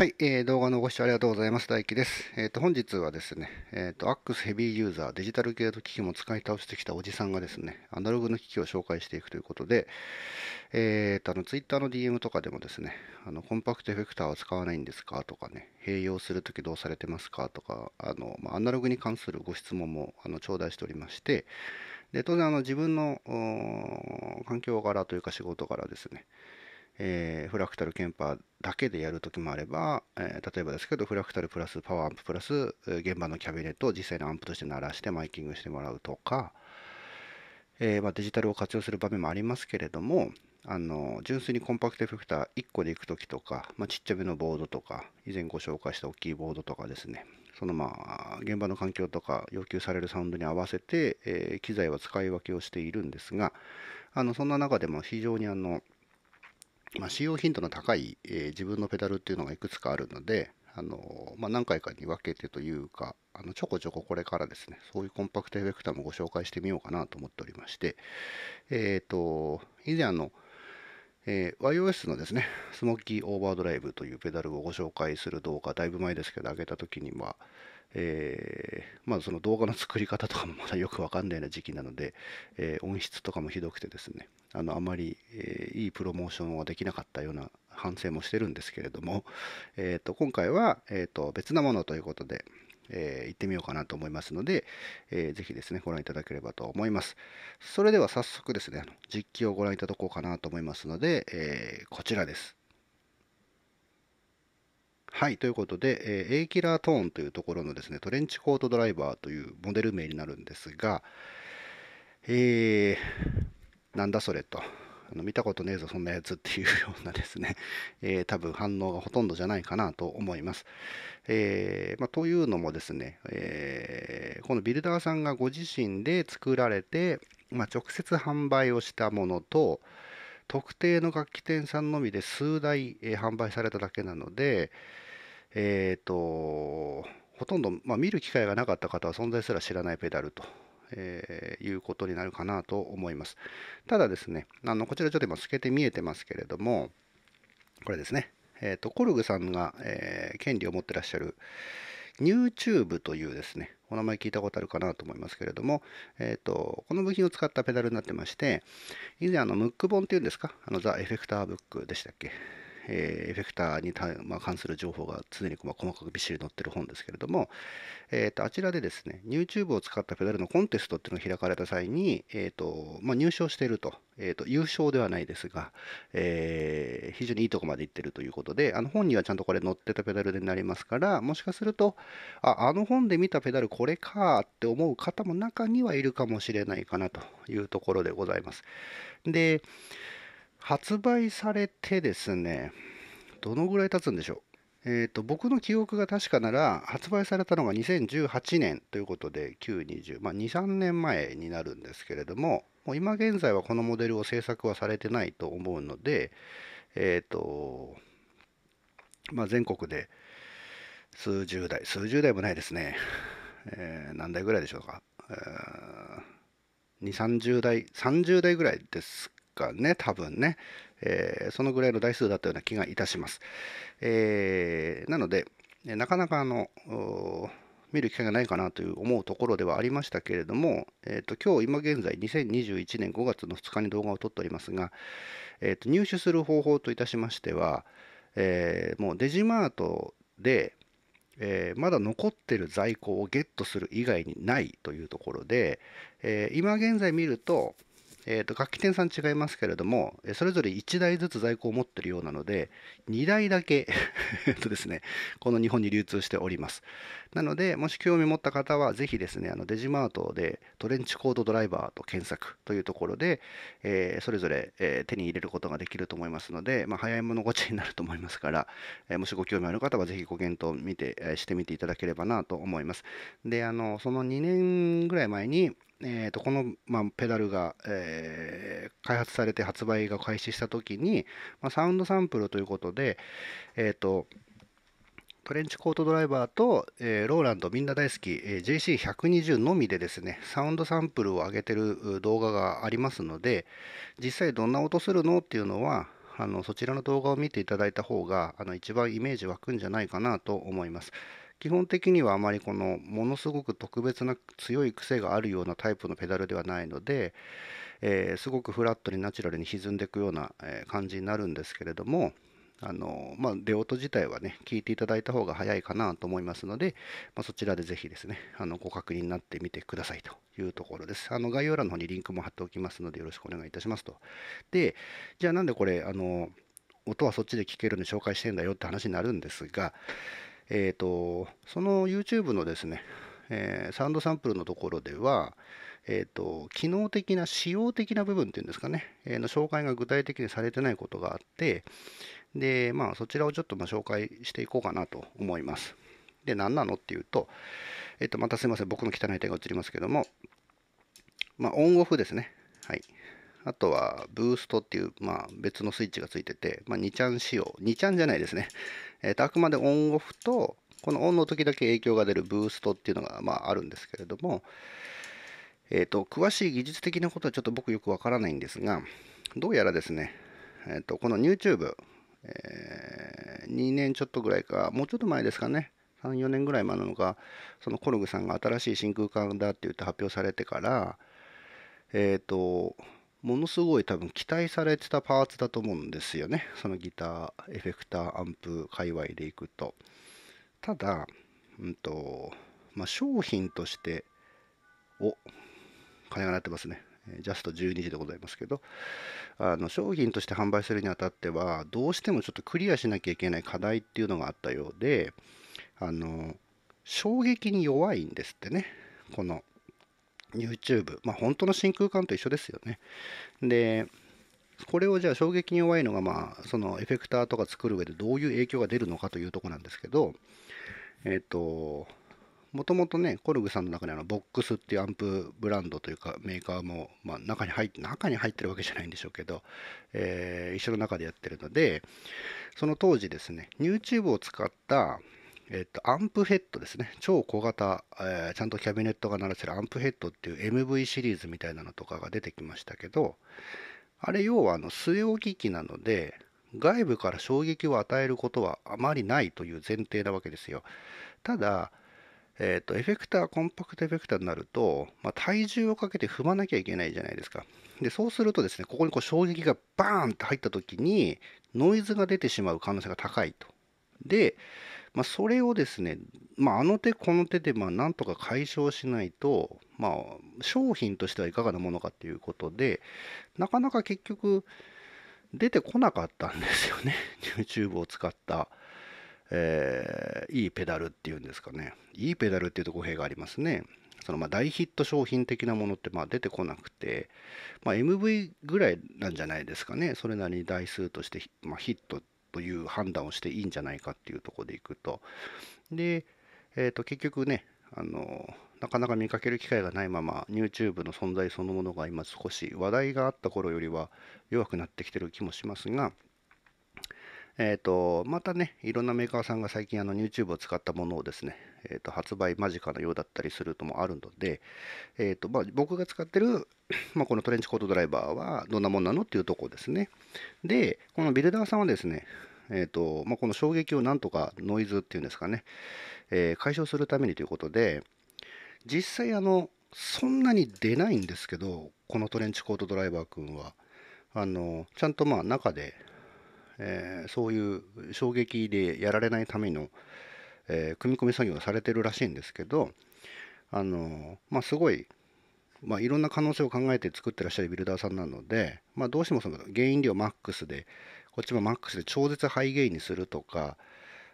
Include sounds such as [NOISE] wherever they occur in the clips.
はい、えー、動画のご視聴ありがとうございます。大輝です。えっ、ー、と、本日はですね、えっ、ー、と、クスヘビーユーザー、デジタルゲート機器も使い倒してきたおじさんがですね、アナログの機器を紹介していくということで、えっ、ー、と、あの、Twitter の DM とかでもですね、あの、コンパクトエフェクターは使わないんですかとかね、併用するときどうされてますかとか、あの、まあ、アナログに関するご質問も、あの、頂戴しておりまして、で、当然、あの、自分の、環境柄というか仕事柄ですね、えー、フラクタルケンパーだけでやるときもあれば、えー、例えばですけど、フラクタルプラスパワーアンププラス、現場のキャビネットを実際のアンプとして鳴らしてマイキングしてもらうとか、えー、まあ、デジタルを活用する場面もありますけれども、あの純粋にコンパクトエフェクター1個でいくときとか、まあ、ちっちゃめのボードとか、以前ご紹介した大きいボードとかですね、そのまあ現場の環境とか要求されるサウンドに合わせて、え機材は使い分けをしているんですが、あのそんな中でも非常にあのまあ、使用頻度の高い、えー、自分のペダルっていうのがいくつかあるので、あのまあ、何回かに分けてというかあのちょこちょここれからですねそういうコンパクトエフェクターもご紹介してみようかなと思っておりましてえっ、ー、と以前あの、えー、YOS のですねスモッキーオーバードライブというペダルをご紹介する動画だいぶ前ですけど上げた時にはえー、まあその動画の作り方とかもまだよくわかんないような時期なので、えー、音質とかもひどくてですねあのあまり、えー、いいプロモーションはできなかったような反省もしてるんですけれども、えーと、今回は、えーと、別なものということで、えー、行ってみようかなと思いますので、えー、ぜひですねご覧いただければと思いますそれでは早速ですねあの実機をご覧いただこうかなと思いますので、えー、こちらですはい、ということで、えー、A キラートーンというところのですね、トレンチコートドライバーというモデル名になるんですが、えー、なんだそれと、あの見たことねえぞ、そんなやつっていうようなですね、[LAUGHS] えー、多分反応がほとんどじゃないかなと思います。えー、まあ、というのもですね、えー、このビルダーさんがご自身で作られて、まあ、直接販売をしたものと、特定の楽器店さんのみで数台、え販売されただけなので、えっ、と、ほとんど、まあ、見る機会がなかった方は存在すら知らないペダルとえー、いうことになるかなと思います。ただですね、あのこちらちょっと今透けて見えてますけれども、これですね、えーと、コルグさんが、えー、権利を持ってらっしゃる YouTube というですね、お名前聞いたことあるかなと思いますけれども、えっ、ー、と、この部品を使ったペダルになってまして、以前あの、ムック本っていうんですか、あの、ザ・エフェクターブックでしたっけえー、エフェクターにまあ、関する情報が常にまあ細かくびっしり載ってる本ですけれども、えーと、あちらでですね、YouTube を使ったペダルのコンテストっていうのが開かれた際に、えーとまあ、入賞していると、えーと、優勝ではないですが、えー、非常にいいとこまでいってるということで、あの本にはちゃんとこれ載ってたペダルになりますから、もしかすると、あ、あの本で見たペダルこれかって思う方も中にはいるかもしれないかなというところでございます。で、発売されてですね、どのぐらい経つんでしょう。えっ、と、僕の記憶が確かなら、発売されたのが2018年ということで、920、まあ2、3年前になるんですけれども、もう今現在はこのモデルを制作はされてないと思うので、えっ、と、まあ全国で数十台、数十台もないですね。え何台ぐらいでしょうか。2、30台、30台ぐらいですかね、多分ね、えー、そのぐらいの台数だったような気がいたします。えー、なので、なかなかあの、見る機会がないかなという思うところではありましたけれども、えーと、今日今現在2021年5月の2日に動画を撮っておりますが、えーと、と入手する方法といたしましては、えー、もうデジマートで、えー、まだ残ってる在庫をゲットする以外にないというところで、えー、今現在見ると、えー、と楽器店さん違いますけれども、それぞれ1台ずつ在庫を持っているようなので、2台だけ [LAUGHS] とですね、この日本に流通しております。なので、もし興味持った方は、ぜひですね、あのデジマートでトレンチコードドライバーと検索というところで、えー、それぞれ、えー、手に入れることができると思いますので、まあ、早いものごちになると思いますから、えー、もしご興味ある方は、ぜひご検討見て、えしてみていただければなと思います。で、あの、その2年ぐらい前に、えーと、この、まあ、ペダルが、えー、開発されて発売が開始した時に、まあ、サウンドサンプルということで、えーと、とトレンチコートドライバーと、えー、ローランドみんな大好き、えー、JC120 のみでですねサウンドサンプルを上げてる動画がありますので実際どんな音するのっていうのはあのそちらの動画を見ていただいた方があの一番イメージ湧くんじゃないかなと思います。基本的にはあまりこのものすごく特別な強い癖があるようなタイプのペダルではないので、えー、すごくフラットにナチュラルに沈んでいくような感じになるんですけれどもあの、まあ、出音自体はね聞いていただいた方が早いかなと思いますので、まあ、そちらでぜひですねあのご確認になってみてくださいというところですあの概要欄の方にリンクも貼っておきますのでよろしくお願いいたしますとでじゃあなんでこれあの音はそっちで聞けるんで紹介してんだよって話になるんですがえー、と、その YouTube のですね、えー、サウンドサンプルのところでは、えっ、ー、と、機能的な、仕様的な部分っていうんですかね、えの紹介が具体的にされてないことがあって、で、まあ、そちらをちょっとま紹介していこうかなと思います。で、何なのっていうと、えっ、と、またすいません、僕の汚い手が映りますけども、まあ、オンオフですね。はい。あとは、ブーストっていう、まあ、別のスイッチがついてて、まあ、2ちゃん仕様。2ちゃんじゃないですね。[LAUGHS] えっ、ー、と、あくまでオンオフと、このオンの時だけ影響が出るブーストっていうのが、まあ、あるんですけれども、えっ、ー、と、詳しい技術的なことはちょっと僕よくわからないんですが、どうやらですね、えっ、ー、と、この YouTube、え2年ちょっとぐらいか、もうちょっと前ですかね、3、4年ぐらい前なのか、そのコルグさんが新しい真空管だって言って発表されてから、えっ、と、ものすごい多分期待されてたパーツだと思うんですよねそのギターエフェクターアンプ界隈でいくとただ、うんとまあ、商品としてお金が鳴ってますねジャスト12時でございますけどあの商品として販売するにあたってはどうしてもちょっとクリアしなきゃいけない課題っていうのがあったようであの衝撃に弱いんですってねこの YouTube、まあ、本当の真空管と一緒ですよね。で、これをじゃあ衝撃に弱いのが、まあ、そのエフェクターとか作る上でどういう影響が出るのかというとこなんですけど、えっ、ー、と、もともとね、コルグさんの中にあのボックスっていうアンプブランドというかメーカーも、まあ、中に入って、中に入ってるわけじゃないんでしょうけど、えー、一緒の中でやってるので、その当時ですね、YouTube を使ったえっと、アンプヘッドですね。超小型、えー、ちゃんとキャビネットが鳴らせるアンプヘッドっていう MV シリーズみたいなのとかが出てきましたけど、あれ要はあの据え置き機なので、外部から衝撃を与えることはあまりないという前提なわけですよ。ただ、えっ、ー、と、エフェクター、コンパクトエフェクターになると、まあ、体重をかけて踏まなきゃいけないじゃないですか。で、そうするとですね、ここにこう衝撃がバーンって入った時に、ノイズが出てしまう可能性が高いと。で、まあ、それをですね、まあ、あの手この手でまあなんとか解消しないと、まあ、商品としてはいかがなものかということでなかなか結局出てこなかったんですよね [LAUGHS] YouTube を使った、えー、いいペダルっていうんですかねいいペダルっていうと語弊がありますねそのまあ大ヒット商品的なものってまあ出てこなくて、まあ、MV ぐらいなんじゃないですかねそれなりに台数としてまあヒットという判断をしていいんじゃないかっていうとこでいくとで、えー、と結局ねあのなかなか見かける機会がないまま YouTube の存在そのものが今少し話題があった頃よりは弱くなってきてる気もしますがえー、と、またね、いろんなメーカーさんが最近あの YouTube を使ったものをですね、えっ、ー、と、発売間近のようだったりするともあるので、えっ、ー、と、まあ、僕が使ってる、[COUGHS] まあ、このトレンチコートドライバーはどんなもんなのっていうとこですね。で、このビルダーさんはですね、えーとまあ、この衝撃をなんとかノイズっていうんですかね、えー、解消するためにということで実際あのそんなに出ないんですけどこのトレンチコートドライバー君はあのちゃんとまあ中でえー、そういう衝撃でやられないための、えー、組み込み作業をされてるらしいんですけどあのまあすごい、まあ、いろんな可能性を考えて作ってらっしゃるビルダーさんなので、まあ、どうしてもその原因量マックスでこっちもマックスで超絶ハイゲインにするとか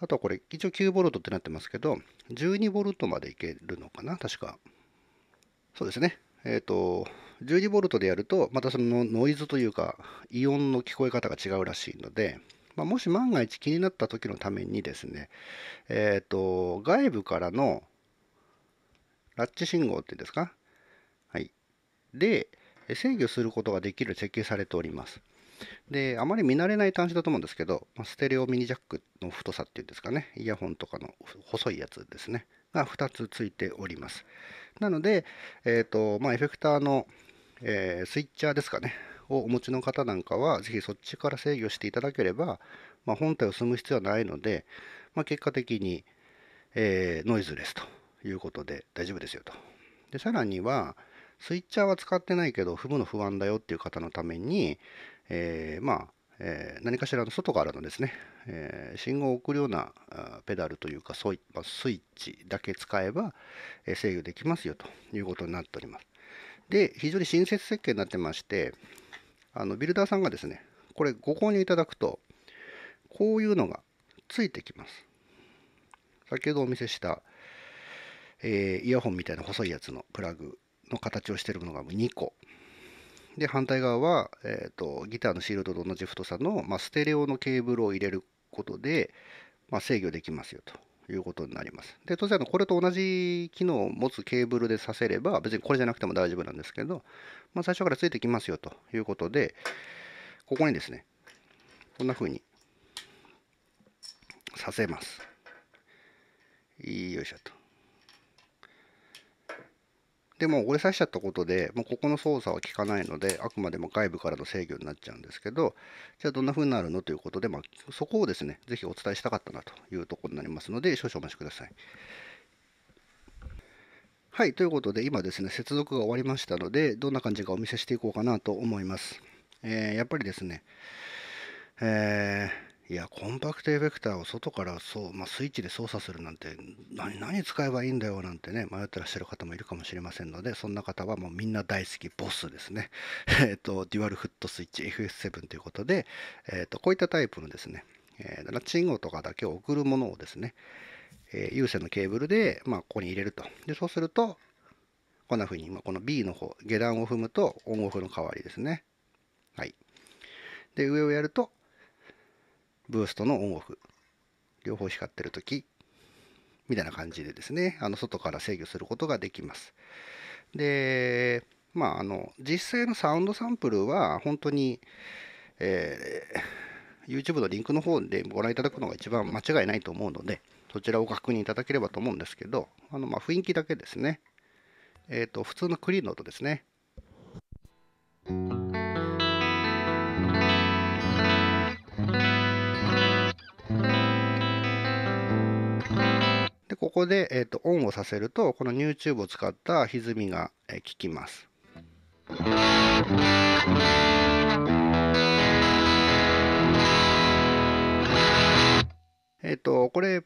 あとはこれ一応9ボルトってなってますけど1 2ボルトまでいけるのかな確かそうですねえー、と、12V でやると、またそのノイズというか、イオンの聞こえ方が違うらしいので、まあ、もし万が一気になった時のためにですね、えっ、ー、と、外部からのラッチ信号っていうんですかはい。で、制御することができる設計されております。で、あまり見慣れない端子だと思うんですけど、まあ、ステレオミニジャックの太さっていうんですかね、イヤホンとかの細いやつですね、が2つついております。なので、えっ、ー、と、まあ、エフェクターの、えー、スイッチャーですかね、をお持ちの方なんかは、ぜひそっちから制御していただければ、まあ、本体を済む必要はないので、まあ、結果的に、えー、ノイズレスということで大丈夫ですよと。で、さらには、スイッチャーは使ってないけど、踏むの不安だよっていう方のために、えー、まあ、えー、何かしらの外からのですね、えー、信号を送るようなペダルというかそういったスイッチだけ使えば、え制御できますよということになっております。で、非常に親切設計になってまして、あのビルダーさんがですね、これご購入いただくと、こういうのがついてきます。先ほどお見せした、えー、イヤホンみたいな細いやつのプラグの形をしているものが2個。で、反対側は、えーと、とギターのシールドと同じ太さの、まあ、ステレオのケーブルを入れることで、まあ、制御できますよということになります。で、当然、これと同じ機能を持つケーブルでさせれば、別にこれじゃなくても大丈夫なんですけど、まあ、最初からついてきますよということで、ここにですね、こんな風にさせます。よいしょと。でも俺刺しちゃったことでもうここの操作は効かないのであくまでも外部からの制御になっちゃうんですけどじゃあどんな風になるのということで、まあ、そこをですね是非お伝えしたかったなというところになりますので少々お待ちください。はい、ということで今ですね接続が終わりましたのでどんな感じかお見せしていこうかなと思います。えー、やっぱりですね、えーいや、コンパクトエフェクターを外からそう、まあ、スイッチで操作するなんて何、何使えばいいんだよなんてね、迷ってらっしゃる方もいるかもしれませんので、そんな方はもうみんな大好き、ボスですね。[LAUGHS] えっと、デュアルフットスイッチ FS7 ということで、えっと、こういったタイプのですね、えー、ラッチンゴとかだけを送るものをですね、えー、有線のケーブルで、まあ、ここに入れると。で、そうすると、こんな風に、まあ、この B の方、下段を踏むとオンオフの代わりですね。はい。で、上をやると、ブーストのオンオフ両方光ってる時みたいな感じでですねあの外から制御することができますでまああの実際のサウンドサンプルは本当に、えー、YouTube のリンクの方でご覧いただくのが一番間違いないと思うのでそちらをご確認いただければと思うんですけどあのまあ雰囲気だけですねえっ、ー、と普通のクリーンの音ですねここで、えーと、オンをさせると、この YouTube を使った歪みが、えー、効きます。えっ、ー、と、これ、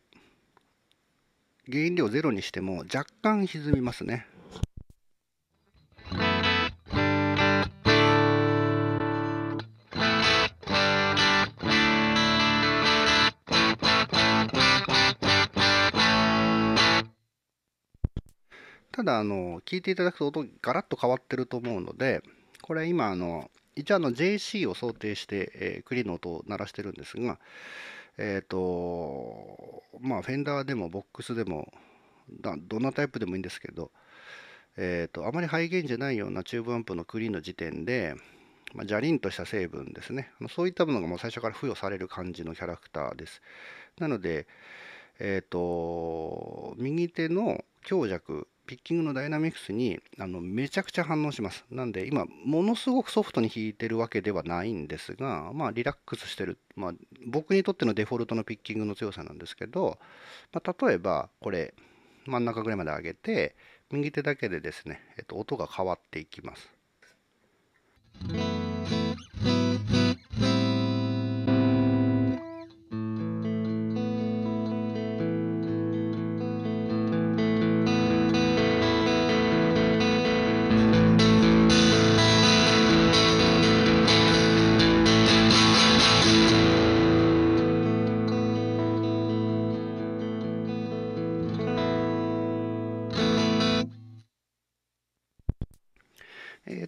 原料ゼロにしても若干歪みますね。ただあの聞いていただくと音ガラッと変わってると思うのでこれ今あの一応あの JC を想定して、えー、クリの音を鳴らしてるんですがえっ、ー、とまあフェンダーでもボックスでもどんなタイプでもいいんですけどえっ、ー、とあまり配イじゃないようなチューブアンプのクリーンの時点でまあ、ジャリンとした成分ですね。そういったものがもう最初から付与される感じのキャラクターです。なので、えっ、ー、と、右手の強弱ピッキングのダイナミクスにあのめちゃくちゃ反応します。なんで今ものすごくソフトに弾いてるわけではないんですが、まあ、リラックスしてる、まあ、僕にとってのデフォルトのピッキングの強さなんですけど、まあ、例えばこれ真ん中ぐらいまで上げて右手だけでですね、えっと、音が変わっていきます。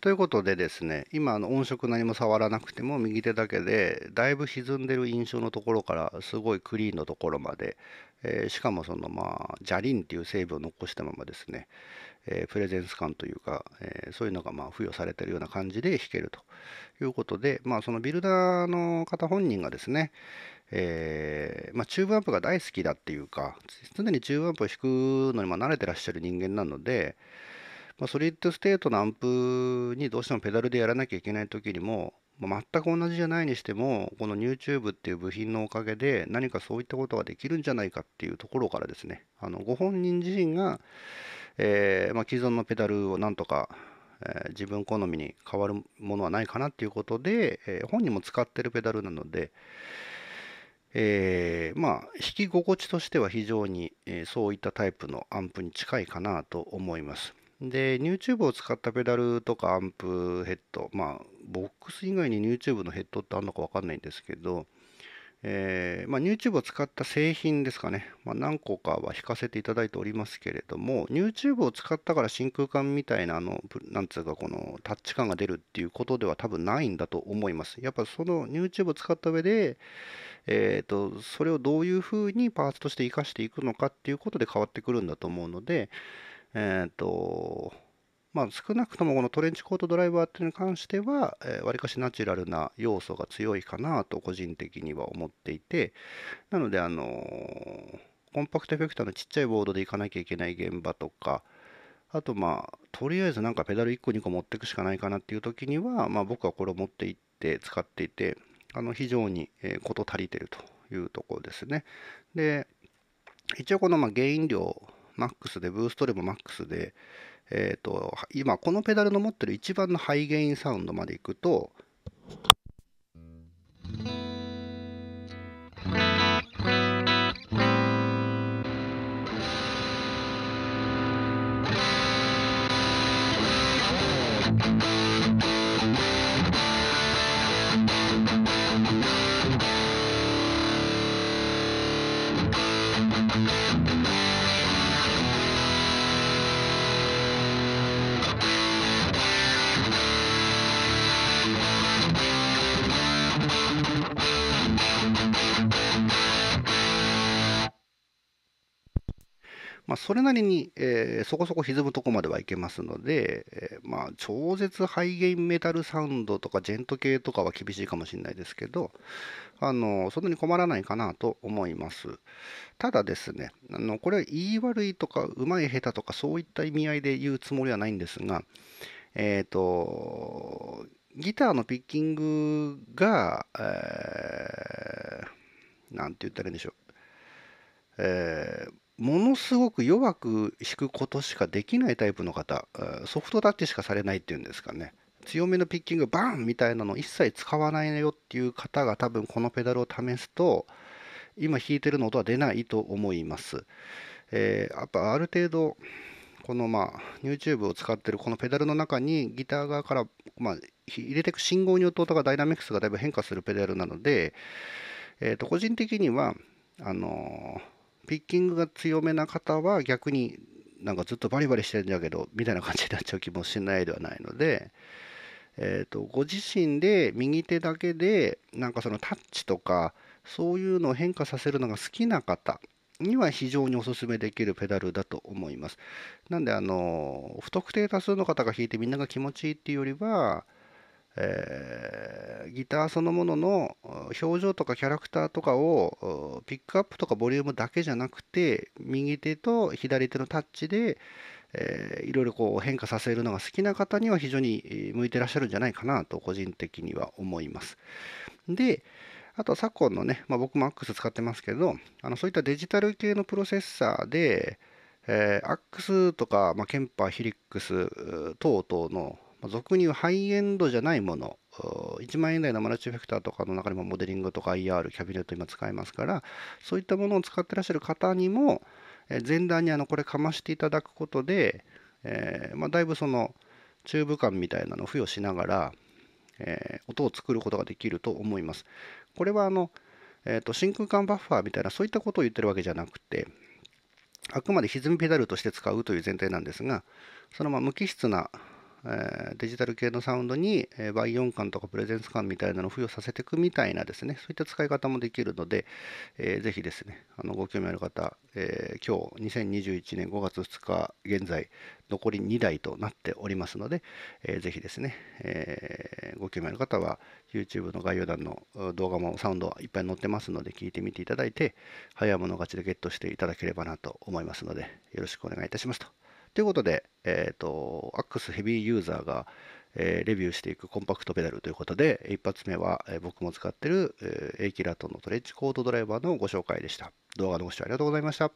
ということでですね、今あの音色何も触らなくても右手だけでだいぶ歪んでる印象のところからすごいクリーンのところまで、えー、しかもそのまあジャリンっていう成分を残したままですね、えー、プレゼンス感というか、えー、そういうのがまあ付与されてるような感じで弾けるということで、まあ、そのビルダーの方本人がですね、えーまあ、チューブアンプが大好きだっていうか常にチューブアンプを弾くのにま慣れてらっしゃる人間なので、まあ、ソリッドステートのアンプにどうしてもペダルでやらなきゃいけない時にも、まあ、全く同じじゃないにしてもこの NewTube っていう部品のおかげで何かそういったことができるんじゃないかっていうところからですねあのご本人自身が、えー、まあ、既存のペダルをなんとか、えー、自分好みに変わるものはないかなっていうことで、えー、本人も使ってるペダルなので、えー、まあ弾き心地としては非常に、えー、そういったタイプのアンプに近いかなと思います。で、y o u t u b e を使ったペダルとかアンプヘッド、まあ、ボックス以外に y o u t u b e のヘッドってあるのかわかんないんですけど、えー、まあ、YouTube を使った製品ですかね、まあ、何個かは引かせていただいておりますけれども、YouTube を使ったから真空管みたいな、あの、なんつうか、このタッチ感が出るっていうことでは多分ないんだと思います。やっぱその YouTube を使った上で、えっ、ー、と、それをどういうふうにパーツとして活かしていくのかっていうことで変わってくるんだと思うので、えー、と、まあ、少なくともこのトレンチコートドライバーっていうのに関しては、えー、割かしナチュラルな要素が強いかなと個人的には思っていて、なので、あのー、コンパクトエフェクターのちっちゃいボードで行かなきゃいけない現場とか、あとまあ、とりあえずなんかペダル1個2個持っていくしかないかなっていう時には、まあ僕はこれを持って行って使っていて、あの非常に事足りてるというところですね。で、一応このま原因量マックスで、ブーストレもマックスで、えーと、今このペダルの持ってる一番のハイゲインサウンドまで行くと、まあ、それなりに、えー、そこそこ歪むとこまではいけますので、えー、まあ、超絶ハイゲインメタルサウンドとかジェント系とかは厳しいかもしれないですけど、あのそんなに困らないかなと思います。ただですね、あのこれは言い悪いとか、うまい下手とか、そういった意味合いで言うつもりはないんですが、えっ、ー、と、ギターのピッキングが、えー、なんて言ったらいいんでしょう。えー、ものすごく弱く弾くことしかできないタイプの方ソフトタッチしかされないっていうんですかね強めのピッキングバーンみたいなの一切使わないよっていう方が多分このペダルを試すと今弾いてるの音は出ないと思います、えー、やっぱある程度このまあ YouTube を使ってるこのペダルの中にギター側からまあ入れていく信号によって音がダイナミクスがだいぶ変化するペダルなので、えー、と個人的にはあのーピッキングが強めな方は逆になんかずっとバリバリしてるんだけどみたいな感じになっちゃう気もしないではないので、えーと、ご自身で右手だけでなんかそのタッチとかそういうのを変化させるのが好きな方には非常におすめできるペダルだと思います。なんであの不特定多数の方が弾いてみんなが気持ちいいっていうよりはえー、ギターそのものの表情とかキャラクターとかをピックアップとかボリュームだけじゃなくて右手と左手のタッチで、えー、いろいろこう変化させるのが好きな方には非常に向いてらっしゃるんじゃないかなと個人的には思います。であと昨今のね、まあ、僕も AX 使ってますけどあのそういったデジタル系のプロセッサーで、えックスとか、まあ、ケンパーヒリックス等々の俗に言うハイエンドじゃないもの、1万円台のマルチエフェクターとかの中にもモデリングとか IR、キャビネット今使いますから、そういったものを使ってらっしゃる方にも、前段にあのこれかましていただくことで、えー、まあ、だいぶそのチューブ感みたいなのを付与しながら、えー、音を作ることができると思います。これはあの、えーと、と真空管バッファーみたいなそういったことを言ってるわけじゃなくてあくまで歪みペダルとして使うという前提なんですがそのま無機質なえー、デジタル系のサウンドに、えー、倍音感とかプレゼンス感みたいなのを付与させていくみたいなですね、そういった使い方もできるので、えー、ぜひですね、あのご興味ある方、えー、今日2021年5月2日現在、残り2台となっておりますので、えー、ぜひですね、えー、ご興味ある方は YouTube の概要欄の動画もサウンドいっぱい載ってますので、聞いてみていただいて、早い者勝ちでゲットしていただければなと思いますので、よろしくお願いいたしますと。ということで、えっ、ー、と、アックスヘビーユーザーが、えー、レビューしていくコンパクトペダルということで、一発目は、えー、僕も使ってる、えー、エイキラトンのトレッジコードドライバーのご紹介でした。動画のご視聴ありがとうございました。